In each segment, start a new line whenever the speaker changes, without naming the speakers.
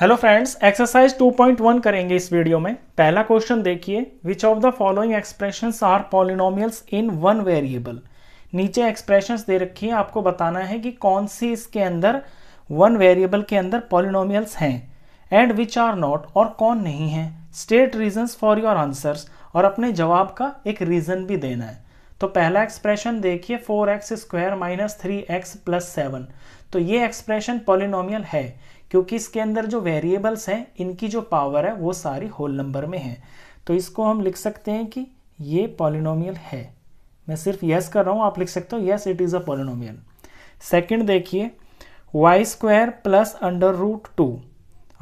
hello friends exercise 2.1 करेंगे इस video में पहला क्वेश्चन देखिए which of the following expressions are polynomials in one variable नीचे एक्सप्रेशंस दे रखी है आपको बताना है कि कौन सी इसके अंदर वन वेरिएबल के अंदर पॉलिनोमियल्स हैं एंड विच आर नॉट और कौन नहीं है state reasons for your answers और अपने जवाब का एक रीज़न भी देना है तो पहला एक्सप्रेशन देखिए four x square minus three x plus seven तो ये एक्सप्रेशन पॉलिनोमियल है क्योंकि इसके अंदर जो वेरिएबल्स हैं इनकी जो पावर है वो सारी होल नंबर में है तो इसको हम लिख सकते हैं कि ये पॉलिनोमियल है मैं सिर्फ यस कर रहा हूँ आप लिख सकते हो yes it is a polynomial second देखिए y square plus under root two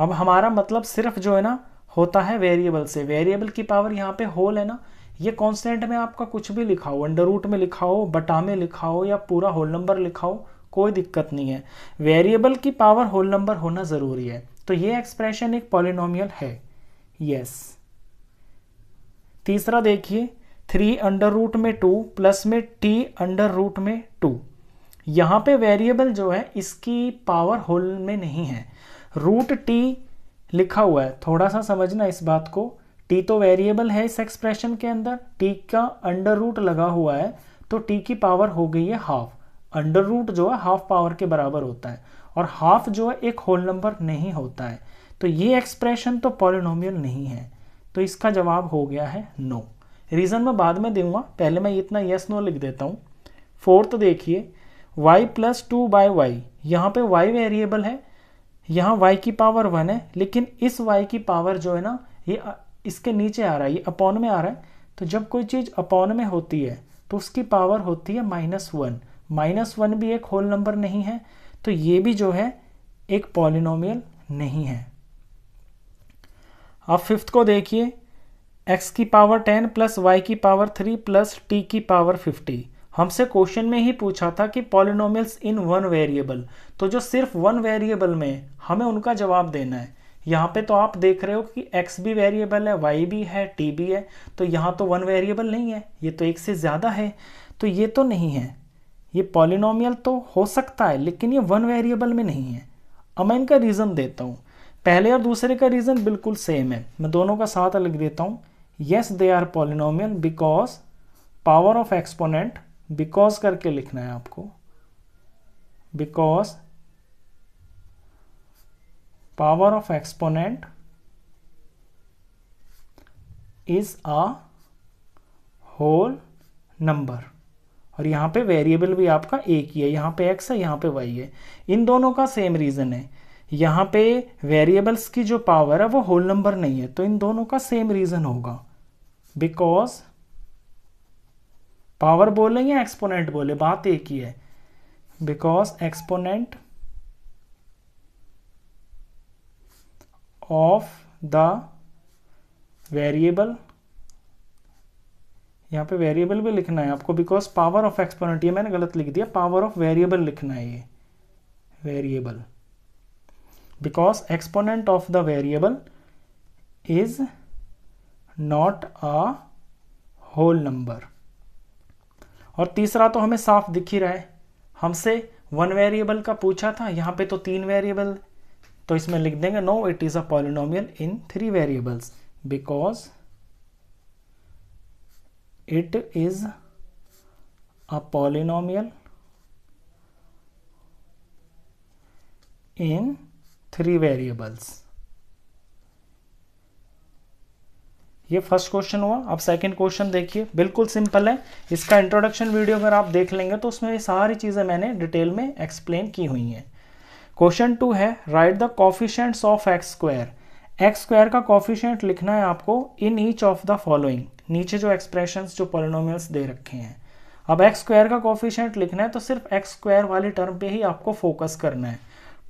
अब हमारा मतलब सिर्फ जो है ना होता है वेरिएबल से वेरिएबल की पावर यहाँ पे होल है ना ये कॉन्स्टेंट में आपका कुछ भी लिखा हो अंडर रूट में लिखा हो बटा में लिखा हो या पूरा होल नंबर लिखा हो कोई दिक्कत नहीं है वेरिएबल की पावर होल नंबर होना ज़रूरी है तो ये एक्सप्रेशन एक पॉलिनोमियल है यस तीसरा देखिए थ्री अंडर रूट में टू प्लस में टी अंडर रूट में टू यहां पे वेरिएबल जो है इसकी पावर होल में नहीं है रूट टी लिखा हुआ है थोड़ा सा समझना इस बात को टी तो वेरिएबल है इस एक्सप्रेशन के अंदर टी का अंडर रूट लगा हुआ है तो टी की पावर हो गई है हाफ अंडर रूट जो है हाफ पावर के बराबर होता है और हाफ जो है एक होल नंबर नहीं होता है तो ये एक्सप्रेशन तो पॉलिनोमियल नहीं है तो इसका जवाब हो गया है नो रीज़न मैं बाद में दूंगा पहले मैं इतना यस नो लिख देता हूँ फोर्थ देखिए y plus two by y यहाँ पर y वेरिएबल है यहाँ y की पावर वन है लेकिन इस y की पावर जो है ना ये इसके नीचे आ रहा है ये अपॉन में आ रहा है तो जब कोई चीज़ अपॉन में होती है तो उसकी पावर होती है माइनस वन माइनस वन भी एक होल नंबर नहीं है तो ये भी जो है एक पॉलिनोमियल नहीं है अब फिफ्थ को देखिए x की पावर टेन प्लस वाई की पावर थ्री प्लस टी की पावर फिफ्टी हमसे क्वेश्चन में ही पूछा था कि पॉलिनोमियल्स इन वन वेरिएबल तो जो सिर्फ वन वेरिएबल में हमें उनका जवाब देना है यहाँ पे तो आप देख रहे हो कि x भी वेरिएबल है y भी है t भी है तो यहाँ तो वन वेरिएबल नहीं है ये तो एक से ज़्यादा है तो ये तो नहीं है ये पॉलिनोमियल तो हो सकता है लेकिन ये वन वेरिएबल में नहीं है अब मैं इनका रीज़न देता हूँ पहले और दूसरे का रीज़न बिल्कुल सेम है मैं दोनों का साथ अलग देता हूँ yes they are polynomial because power of exponent because करके लिखना है आपको because power of exponent is a whole number और यहाँ पे वेरिएबल भी आपका एक ही है यहाँ पे एक्स है यहाँ पे वाई है इन दोनों का सेम रीज़न है यहाँ पे वेरिएबल्स की जो पावर है वो होल नंबर नहीं है तो इन दोनों का सेम रीज़न होगा बिकॉज पावर बोले या एक्सपोनेंट बोले बात एक ही है because exponent of the variable यहाँ पे वेरिएबल भी लिखना है आपको बिकॉज पावर ऑफ एक्सपोनेंट ये मैंने गलत लिख दिया पावर ऑफ वेरिएबल लिखना है ये variable because exponent of the variable is not a whole number और तीसरा तो हमें साफ दिख ही रहा है हमसे वन वेरिएबल का पूछा था यहाँ पे तो तीन वेरिएबल तो इसमें लिख देंगे no it is a polynomial in three variables because it is a polynomial in three variables ये फर्स्ट क्वेश्चन हुआ अब सेकंड क्वेश्चन देखिए बिल्कुल सिंपल है इसका इंट्रोडक्शन वीडियो अगर आप देख लेंगे तो उसमें ये सारी चीज़ें मैंने डिटेल में एक्सप्लेन की हुई हैं क्वेश्चन टू है right the coefficients of x square x square का कॉफिशेंट लिखना है आपको in each of the following नीचे जो एक्सप्रेशंस जो पोलिनोमियल्स दे रखे हैं अब एक्स स्क्वायर का कॉफिशेंट लिखना है तो सिर्फ एक्स स्क्वायर वाली टर्म पे ही आपको फोकस करना है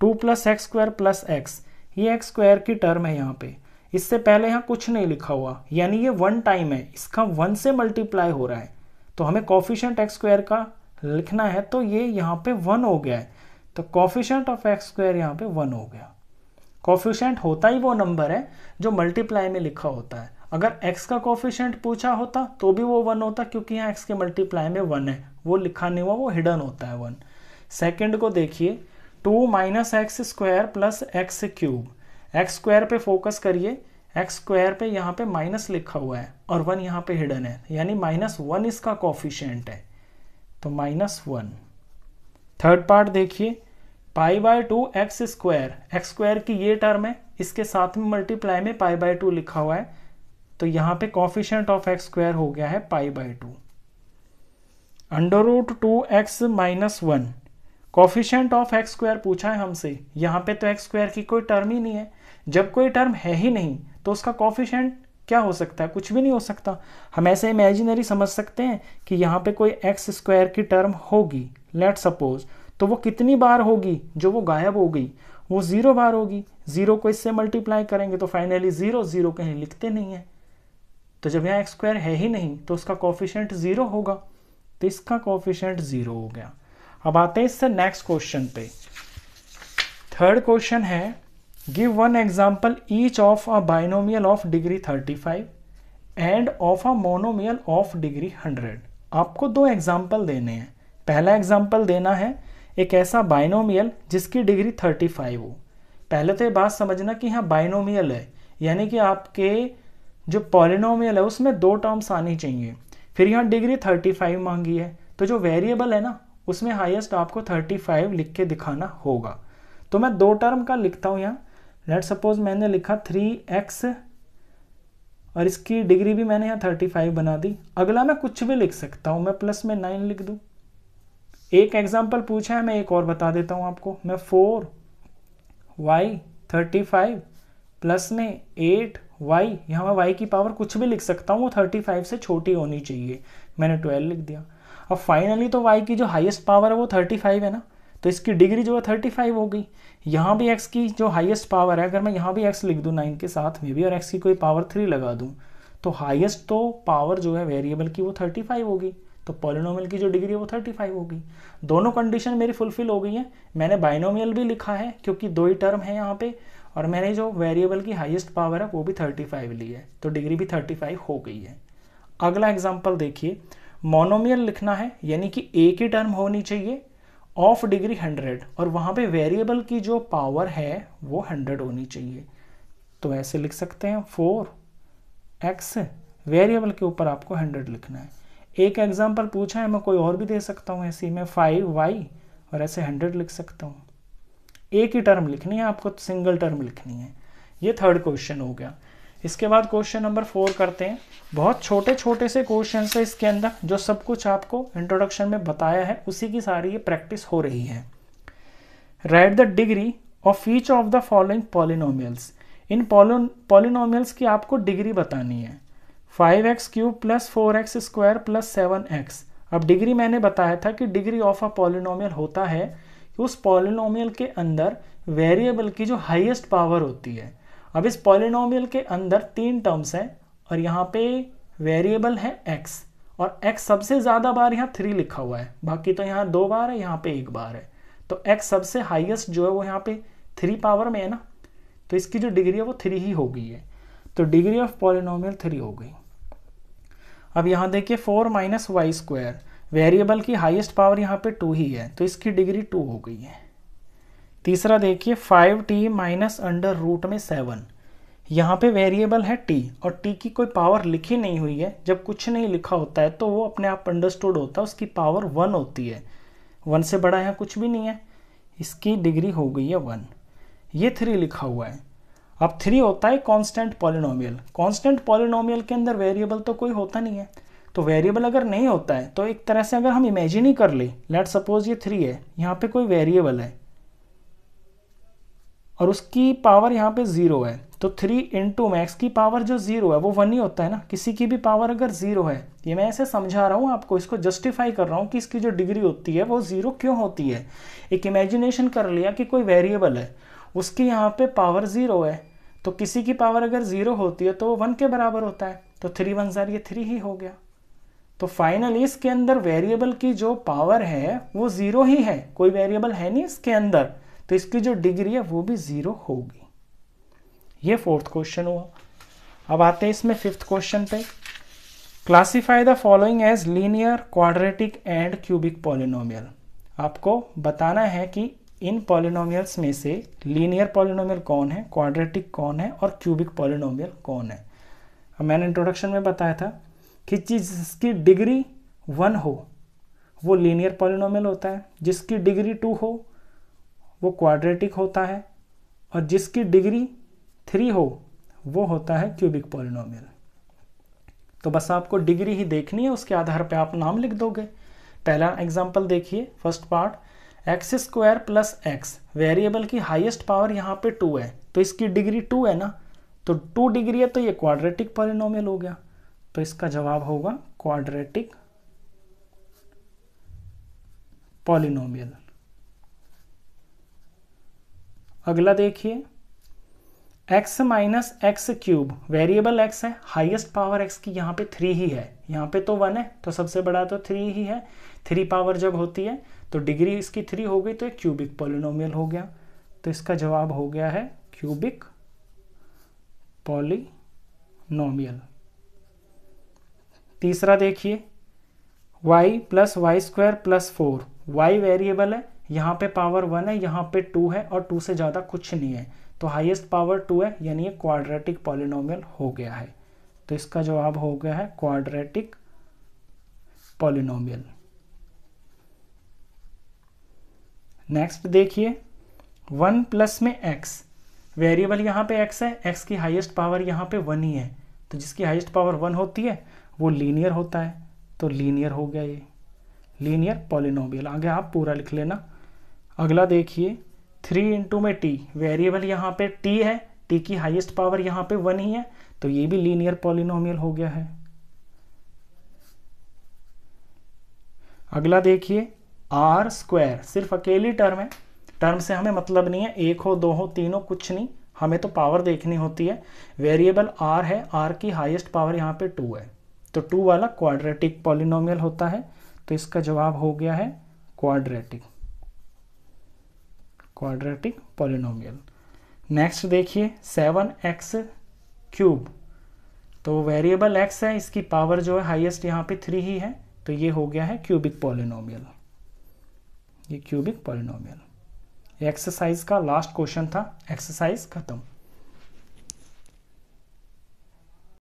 two plus x square plus x ये एक्स स्क्वायर की टर्म है यहाँ पे इससे पहले यहाँ कुछ नहीं लिखा हुआ यानी ये वन टाइम है इसका वन से मल्टीप्लाई हो रहा है तो हमें कॉफिशेंट एक्स स्क्वायर का लिखना है तो ये यहाँ पे वन हो गया है तो कॉफिशेंट ऑफ एक्स स्क्वायर यहाँ पे वन हो गया कॉफिशेंट होता ही वो नंबर है जो मल्टीप्लाई में लिखा होता है अगर x का कोफिशेंट पूछा होता तो भी वो वन होता क्योंकि यहाँ x के मल्टीप्लाई में वन है वो लिखा नहीं हुआ वो हिडन होता है वन सेकेंड को देखिए two minus x square plus x cube x square पर फोकस करिए एक्स स्क्वायर पर यहाँ पे माइनस लिखा हुआ है और वन यहाँ पे हिडन है यानी माइनस वन इसका कॉफिशेंट है तो माइनस वन थर्ड पार्ट देखिए pi by two x square x square की ये टर्म है इसके साथ में मल्टीप्लाई में पाई बाय टू लिखा हुआ है तो यहाँ पे कॉफिशेंट ऑफ एक्स स्क्वायर हो गया है pi by two under root two x minus one coefficient of x square पूछा है हमसे यहाँ पे तो एक्स स्क्वायर की कोई टर्म ही नहीं है जब कोई टर्म है ही नहीं तो उसका कॉफिशेंट क्या हो सकता है कुछ भी नहीं हो सकता हम ऐसे इमेजिनरी समझ सकते हैं कि यहाँ पे कोई एक्स स्क्वायर की टर्म होगी लेट सपोज तो वो कितनी बार होगी जो वो गायब हो गई वो ज़ीरो बार होगी ज़ीरो को इससे मल्टीप्लाई करेंगे तो फाइनली ज़ीरो ज़ीरो कहीं लिखते नहीं है तो जब यहाँ एक्स स्क्वायर है ही नहीं तो उसका कॉफिशेंट ज़ीरो होगा तो इसका कॉफिशेंट ज़ीरो हो गया अब आते हैं इससे नेक्स्ट क्वेश्चन पे थर्ड क्वेश्चन है give one example each of a binomial of degree five and of a monomial of degree hundred आपको दो एग्जाम्पल देने हैं पहला एग्जाम्पल देना है एक ऐसा बाइनोमियल जिसकी डिग्री थर्टी फाइव हो पहले तो ये बात समझना कि यहाँ बाइनोमियल है यानी कि आपके जो पॉलिनोमियल है उसमें दो टर्म्स आनी चाहिए फिर यहाँ डिग्री 35 मांगी है तो जो वेरिएबल है ना उसमें हाईएस्ट आपको 35 लिख के दिखाना होगा तो मैं दो टर्म का लिखता हूँ यहाँ लेट सपोज मैंने लिखा 3x और इसकी डिग्री भी मैंने यहाँ 35 बना दी अगला मैं कुछ भी लिख सकता हूँ मैं प्लस में नाइन लिख दूँ एक एग्जाम्पल पूछा है मैं एक और बता देता हूँ आपको मैं four y thirty five plus में एट y यहाँ मैं y की पावर कुछ भी लिख सकता हूँ वो 35 से छोटी होनी चाहिए मैंने 12 लिख दिया अब फाइनली तो y की जो हाईएस्ट पावर है वो 35 है ना तो इसकी डिग्री जो है 35 हो गई यहाँ भी x की जो हाईएस्ट पावर है अगर मैं यहाँ भी x लिख दूँ नाइन के साथ में भी और x की कोई पावर थ्री लगा दूँ तो हाईएस्ट तो पावर जो है वेरिएबल की वो 35 होगी तो पॉलिनोमियल की जो डिग्री है वो 35 होगी दोनों कंडीशन मेरी फुलफिल हो गई है मैंने बाइनोमियल भी लिखा है क्योंकि दो ही टर्म है यहाँ पे और मैंने जो वेरिएबल की हाईएस्ट पावर है वो भी 35 ली है तो डिग्री भी 35 हो गई है अगला एग्जाम्पल देखिए मोनोमियल लिखना है यानी कि एक ही टर्म होनी चाहिए ऑफ डिग्री 100 और वहाँ पे वेरिएबल की जो पावर है वो 100 होनी चाहिए तो ऐसे लिख सकते हैं फोर एक्स वेरिएबल के ऊपर आपको हंड्रेड लिखना है एक एग्जाम्पल पूछा है मैं कोई और भी दे सकता हूँ ऐसी में फाइव वाई और ऐसे हंड्रेड लिख सकता हूँ एक ही टर्म लिखनी है आपको सिंगल टर्म लिखनी है ये थर्ड क्वेश्चन हो गया इसके बाद क्वेश्चन नंबर फोर करते हैं बहुत छोटे छोटे से क्वेश्चन है इसके अंदर जो सब कुछ आपको इंट्रोडक्शन में बताया है उसी की सारी ये प्रैक्टिस हो रही है right the degree of each of the following polynomials इन पॉलिनोमियल्स की आपको डिग्री बतानी है five x cube plus four x square plus seven x अब डिग्री मैंने बताया था कि डिग्री ऑफ अ पॉलिनोमियल होता है उस पॉलिनोमियल के अंदर वेरिएबल की जो हाईएस्ट पावर होती है अब इस पॉलिनोमियल के अंदर तीन टर्म्स हैं और यहाँ पे वेरिएबल है एक्स और एक्स सबसे ज़्यादा बार यहाँ थ्री लिखा हुआ है बाकी तो यहाँ दो बार है यहाँ पे एक बार है तो एक्स सबसे हाईएस्ट जो है वो यहाँ पे थ्री पावर में है ना तो इसकी जो डिग्री है वो थ्री ही हो गई है तो डिग्री ऑफ पॉलिनोमियल थ्री हो गई अब यहाँ देखिए four minus y square variable की हाईएस्ट पावर यहाँ पे टू ही है तो इसकी डिग्री टू हो गई है तीसरा देखिए five t minus under root में सेवन यहाँ पे वेरिएबल है टी और टी की कोई पावर लिखी नहीं हुई है जब कुछ नहीं लिखा होता है तो वो अपने आप अंडरस्टूड होता है उसकी पावर वन होती है वन से बड़ा यहाँ कुछ भी नहीं है इसकी डिग्री हो गई है वन ये थ्री लिखा हुआ है अब थ्री होता है कॉन्स्टेंट पॉलिनोमियल कॉन्स्टेंट पॉलिनोमियल के अंदर वेरिएबल तो कोई होता नहीं है तो वेरिएबल अगर नहीं होता है तो एक तरह से अगर हम इमेजिन ही कर लें लेट सपोज ये थ्री है यहाँ पे कोई वेरिएबल है और उसकी पावर यहाँ पे ज़ीरो है तो थ्री इंटू मैक्स की पावर जो ज़ीरो है वो वन ही होता है ना किसी की भी पावर अगर ज़ीरो है ये मैं ऐसे समझा रहा हूँ आपको इसको जस्टिफाई कर रहा हूँ कि इसकी जो डिग्री होती है वो ज़ीरो क्यों होती है एक इमेजिनेशन कर लिया कि कोई वेरिएबल है उसकी यहाँ पे पावर ज़ीरो है तो किसी की पावर अगर ज़ीरो होती है तो वो वन के बराबर होता है तो थ्री वन ज़ार ये थ्री ही हो गया तो फाइनली इसके अंदर वेरिएबल की जो पावर है वो ज़ीरो ही है कोई वेरिएबल है नहीं इसके अंदर तो इसकी जो डिग्री है वो भी ज़ीरो होगी ये फोर्थ क्वेश्चन हुआ अब आते हैं इसमें फिफ्थ क्वेश्चन पे classify the following as linear quadratic and cubic polynomial आपको बताना है कि इन पॉलिनोमियल्स में से लीनियर पॉलिनोमियल कौन है क्वाड्रेटिक कौन है और क्यूबिक पॉलिनोमियल कौन है अब मैंने इंट्रोडक्शन में बताया था कि जिसकी डिग्री वन हो वो लीनियर पॉलिनोमियल होता है जिसकी डिग्री टू हो वो क्वाड्रेटिक होता है और जिसकी डिग्री थ्री हो वो होता है क्यूबिक पॉलिनोमियल तो बस आपको डिग्री ही देखनी है उसके आधार पर आप नाम लिख दोगे पहला एग्जाम्पल देखिए first part x square plus x variable की हाईएस्ट पावर यहाँ पे टू है तो इसकी डिग्री टू है ना तो टू डिग्री है तो ये क्वाड्रेटिक पॉलिनोमियल हो गया तो इसका जवाब होगा क्वाड्रेटिक पॉलिनोमियल अगला देखिए x minus x cube variable x है हाइएस्ट पावर x की यहां पे थ्री ही है यहां पे तो वन है तो सबसे बड़ा तो थ्री ही है थ्री पावर जब होती है तो डिग्री इसकी थ्री हो गई तो एक क्यूबिक पॉलिनोमियल हो गया तो इसका जवाब हो गया है क्यूबिक पॉलिनोमियल तीसरा देखिए y plus y square plus four y variable है यहाँ पे पावर वन है यहाँ पे टू है और टू से ज़्यादा कुछ नहीं है तो हाईएस्ट पावर टू है यानी ये क्वाड्रेटिक पॉलिनोमियल हो गया है तो इसका जवाब हो गया है क्वाड्रेटिक पॉलिनोमियल नेक्स्ट देखिए वन प्लस में एक्स वेरिएबल यहाँ पे एक्स है एक्स की हाईएस्ट पावर यहाँ पे वन ही है तो जिसकी हाईएस्ट पावर वन होती है वो लीनियर होता है तो लीनियर हो गया ये लीनियर पॉलिनोबियल आगे आप पूरा लिख लेना अगला देखिए थ्री इंटू में टी वेरिएबल यहाँ पे टी है टी की हाईएस्ट पावर यहाँ पे वन ही है तो ये भी लीनियर पॉलिनोमियल हो गया है अगला देखिए आर स्क्वायर सिर्फ अकेली टर्म है टर्म से हमें मतलब नहीं है एक हो दो हो तीन हो कुछ नहीं हमें तो पावर देखनी होती है वेरिएबल आर है आर की हाइएस्ट पावर यहाँ पे टू है तो टू वाला क्वाड्रेटिक पॉलिनोमियल होता है तो इसका जवाब हो गया है क्वाड्रेटिक क्वाड्रेटिक पॉलिनोमियल नेक्स्ट देखिए सेवन एक्स क्यूब तो वेरिएबल एक्स है इसकी पावर जो है हाईएस्ट यहाँ पे थ्री ही है तो ये हो गया है क्यूबिक पॉलिनोमियल ये क्यूबिक पॉलिनोमियल एक्सरसाइज का लास्ट क्वेश्चन था एक्सरसाइज खत्म